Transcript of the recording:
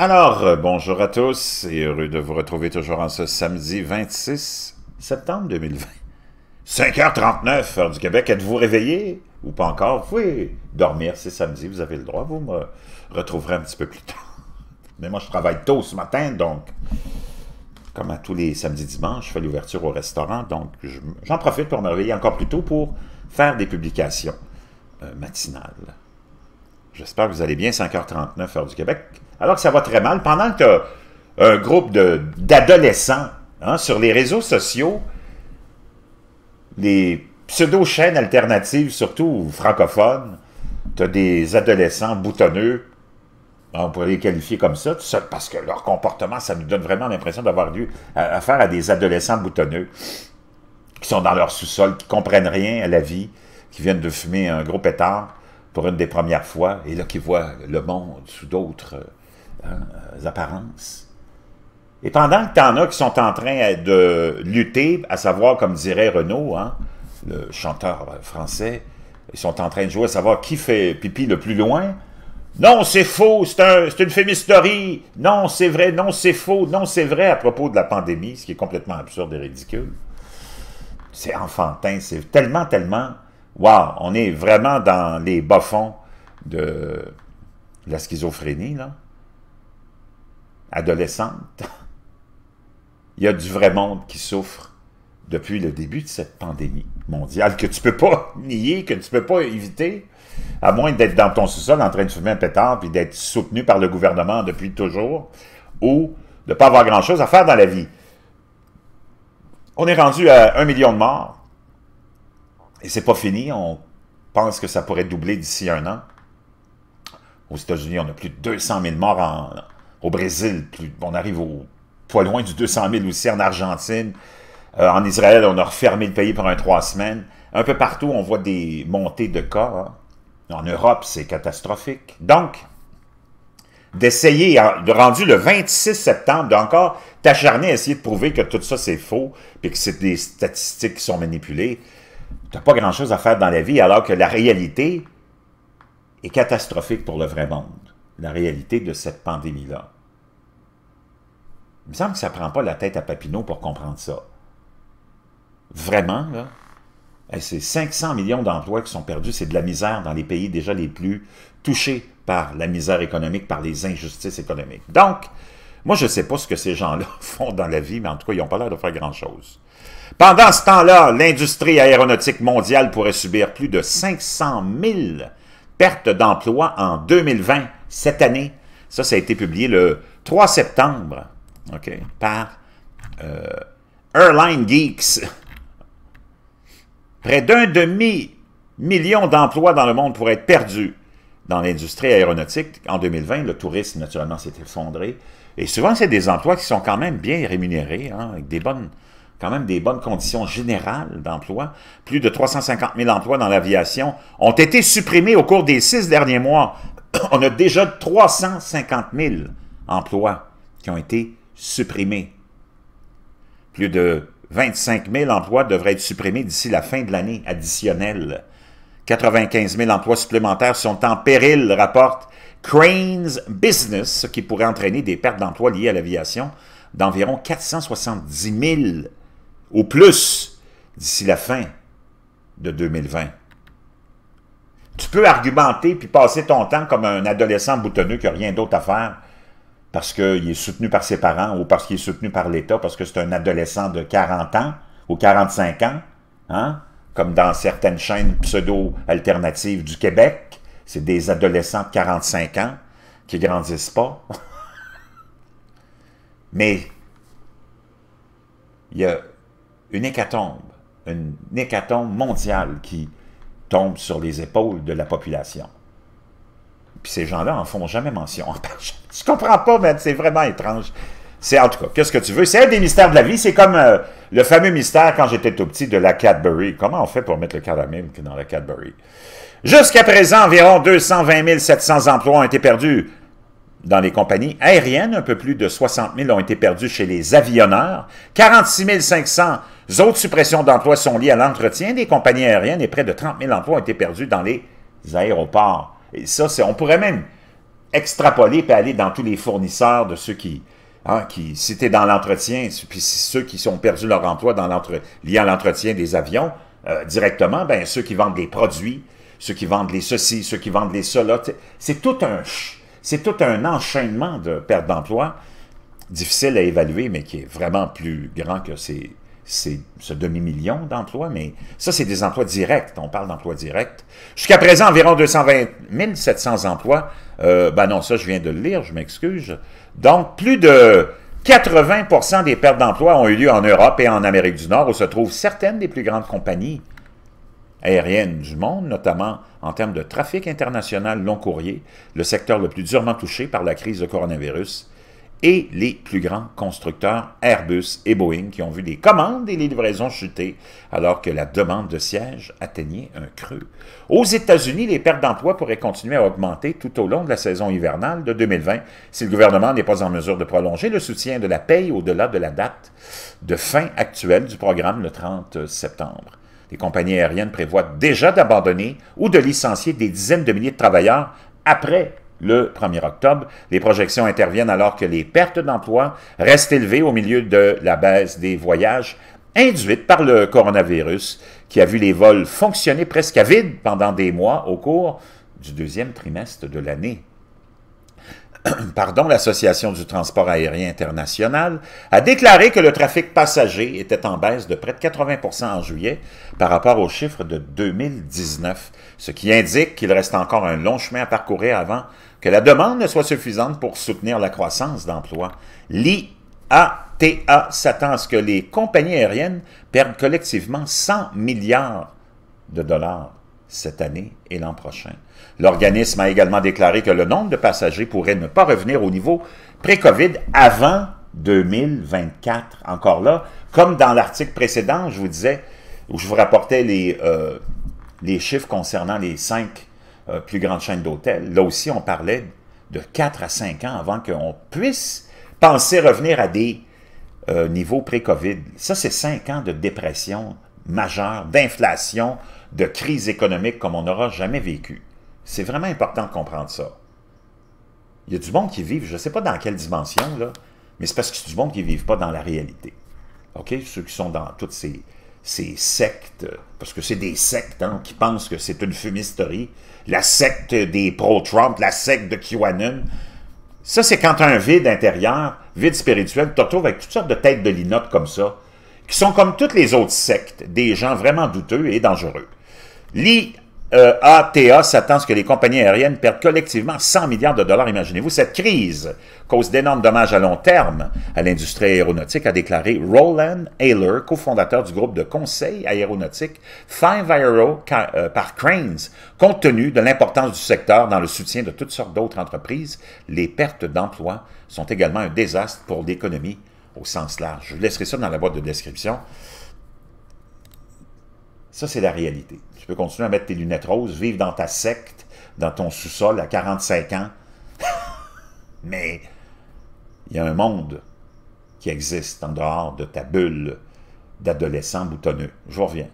Alors, euh, bonjour à tous et heureux de vous retrouver toujours en ce samedi 26 septembre 2020. 5h39, heure du Québec, êtes-vous réveillé ou pas encore? Vous pouvez dormir, c'est samedi, vous avez le droit, vous me retrouverez un petit peu plus tard. Mais moi, je travaille tôt ce matin, donc, comme à tous les samedis dimanches, je fais l'ouverture au restaurant, donc j'en profite pour me réveiller encore plus tôt pour faire des publications euh, matinales. J'espère que vous allez bien, 5h39, heure du Québec alors que ça va très mal. Pendant que tu as un groupe d'adolescents hein, sur les réseaux sociaux, les pseudo-chaînes alternatives, surtout francophones, tu as des adolescents boutonneux, ben, on pourrait les qualifier comme ça, parce que leur comportement, ça nous donne vraiment l'impression d'avoir affaire à des adolescents boutonneux qui sont dans leur sous-sol, qui comprennent rien à la vie, qui viennent de fumer un gros pétard pour une des premières fois, et là qui voient le monde sous d'autres euh, euh, apparences. Et pendant que t'en as qui sont en train euh, de lutter, à savoir, comme dirait Renaud, hein, le chanteur euh, français, ils sont en train de jouer à savoir qui fait pipi le plus loin. Non, c'est faux, c'est une fémisterie. Non, c'est vrai, non, c'est faux, non, c'est vrai à propos de la pandémie, ce qui est complètement absurde et ridicule. C'est enfantin, c'est tellement, tellement... Wow, on est vraiment dans les bas-fonds de la schizophrénie, là adolescente, il y a du vrai monde qui souffre depuis le début de cette pandémie mondiale que tu ne peux pas nier, que tu ne peux pas éviter, à moins d'être dans ton sous-sol en train de fumer un pétard puis d'être soutenu par le gouvernement depuis toujours, ou de ne pas avoir grand-chose à faire dans la vie. On est rendu à un million de morts et c'est pas fini. On pense que ça pourrait doubler d'ici un an. Aux États-Unis, on a plus de 200 000 morts en, au Brésil, on arrive au, pas loin du 200 000 aussi en Argentine. Euh, en Israël, on a refermé le pays pendant trois semaines. Un peu partout, on voit des montées de cas. Hein. En Europe, c'est catastrophique. Donc, d'essayer, de rendu le 26 septembre, d'encore t'acharner à essayer de prouver que tout ça c'est faux, puis que c'est des statistiques qui sont manipulées, t'as pas grand-chose à faire dans la vie, alors que la réalité est catastrophique pour le vrai monde la réalité de cette pandémie-là. Il me semble que ça ne prend pas la tête à Papineau pour comprendre ça. Vraiment, là. C'est 500 millions d'emplois qui sont perdus, c'est de la misère dans les pays déjà les plus touchés par la misère économique, par les injustices économiques. Donc, moi, je ne sais pas ce que ces gens-là font dans la vie, mais en tout cas, ils n'ont pas l'air de faire grand-chose. Pendant ce temps-là, l'industrie aéronautique mondiale pourrait subir plus de 500 000 pertes d'emplois en 2020 cette année. Ça, ça a été publié le 3 septembre par euh, Airline Geeks. Près d'un demi-million d'emplois dans le monde pourraient être perdus dans l'industrie aéronautique. En 2020, le tourisme, naturellement, s'est effondré. Et souvent, c'est des emplois qui sont quand même bien rémunérés, hein, avec des bonnes, quand même des bonnes conditions générales d'emploi. Plus de 350 000 emplois dans l'aviation ont été supprimés au cours des six derniers mois on a déjà 350 000 emplois qui ont été supprimés. Plus de 25 000 emplois devraient être supprimés d'ici la fin de l'année additionnelle. 95 000 emplois supplémentaires sont en péril, rapporte Cranes Business, ce qui pourrait entraîner des pertes d'emplois liées à l'aviation d'environ 470 000 au plus d'ici la fin de 2020. Tu peux argumenter puis passer ton temps comme un adolescent boutonneux qui n'a rien d'autre à faire parce qu'il est soutenu par ses parents ou parce qu'il est soutenu par l'État, parce que c'est un adolescent de 40 ans ou 45 ans, hein, comme dans certaines chaînes pseudo-alternatives du Québec. C'est des adolescents de 45 ans qui grandissent pas. Mais il y a une hécatombe, une hécatombe mondiale qui tombe sur les épaules de la population. Puis ces gens-là en font jamais mention. Je comprends pas, mais c'est vraiment étrange. C'est en tout cas, qu'est-ce que tu veux? C'est un des mystères de la vie. C'est comme euh, le fameux mystère quand j'étais tout petit de la Cadbury. Comment on fait pour mettre le caramel dans la Cadbury? Jusqu'à présent, environ 220 700 emplois ont été perdus dans les compagnies aériennes. Un peu plus de 60 000 ont été perdus chez les avionneurs. 46 500 les autres suppressions d'emplois sont liées à l'entretien des compagnies aériennes et près de 30 000 emplois ont été perdus dans les aéroports. Et ça, on pourrait même extrapoler et aller dans tous les fournisseurs de ceux qui, Hein, dans l'entretien, puis ceux qui ont perdu leur emploi dans lié à l'entretien des avions, euh, directement, ben ceux qui vendent des produits, ceux qui vendent les ceci, ceux qui vendent les cela, c'est tout un c'est tout un enchaînement de pertes d'emplois difficile à évaluer, mais qui est vraiment plus grand que ces c'est ce demi-million d'emplois, mais ça, c'est des emplois directs. On parle d'emplois directs. Jusqu'à présent, environ 220 700 emplois. Euh, ben non, ça, je viens de le lire, je m'excuse. Donc, plus de 80 des pertes d'emplois ont eu lieu en Europe et en Amérique du Nord, où se trouvent certaines des plus grandes compagnies aériennes du monde, notamment en termes de trafic international long courrier, le secteur le plus durement touché par la crise de coronavirus et les plus grands constructeurs Airbus et Boeing qui ont vu les commandes et les livraisons chuter alors que la demande de sièges atteignait un creux. Aux États-Unis, les pertes d'emplois pourraient continuer à augmenter tout au long de la saison hivernale de 2020 si le gouvernement n'est pas en mesure de prolonger le soutien de la paye au-delà de la date de fin actuelle du programme le 30 septembre. Les compagnies aériennes prévoient déjà d'abandonner ou de licencier des dizaines de milliers de travailleurs après le 1er octobre. Les projections interviennent alors que les pertes d'emplois restent élevées au milieu de la baisse des voyages induite par le coronavirus qui a vu les vols fonctionner presque à vide pendant des mois au cours du deuxième trimestre de l'année. pardon, l'Association du transport aérien international, a déclaré que le trafic passager était en baisse de près de 80 en juillet par rapport aux chiffres de 2019, ce qui indique qu'il reste encore un long chemin à parcourir avant que la demande ne soit suffisante pour soutenir la croissance d'emplois. L'IATA s'attend à ce que les compagnies aériennes perdent collectivement 100 milliards de dollars cette année et l'an prochain. L'organisme a également déclaré que le nombre de passagers pourrait ne pas revenir au niveau pré-COVID avant 2024. Encore là, comme dans l'article précédent, je vous disais, où je vous rapportais les, euh, les chiffres concernant les cinq euh, plus grandes chaînes d'hôtels, là aussi, on parlait de 4 à 5 ans avant qu'on puisse penser revenir à des euh, niveaux pré-COVID. Ça, c'est cinq ans de dépression majeure, d'inflation, de crise économique comme on n'aura jamais vécu. C'est vraiment important de comprendre ça. Il y a du monde qui vivent, je ne sais pas dans quelle dimension, là, mais c'est parce que c'est du monde qui ne vivent pas dans la réalité. OK? Ceux qui sont dans toutes ces, sectes, parce que c'est des sectes hein, qui pensent que c'est une fumisterie, la secte des pro-Trump, la secte de QAnon. Ça, c'est quand un vide intérieur, vide spirituel, tu te retrouves avec toutes sortes de têtes de linotte comme ça, qui sont comme toutes les autres sectes, des gens vraiment douteux et dangereux. L'IATA e s'attend à ce que les compagnies aériennes perdent collectivement 100 milliards de dollars. Imaginez-vous, cette crise cause d'énormes dommages à long terme à l'industrie aéronautique, a déclaré Roland Ayler, cofondateur du groupe de conseil aéronautique Five Aero euh, par Cranes. Compte tenu de l'importance du secteur dans le soutien de toutes sortes d'autres entreprises, les pertes d'emplois sont également un désastre pour l'économie au sens large. Je vous laisserai ça dans la boîte de description. Ça, c'est la réalité. Tu peux continuer à mettre tes lunettes roses, vivre dans ta secte, dans ton sous-sol à 45 ans, mais il y a un monde qui existe en dehors de ta bulle d'adolescent boutonneux. Je reviens.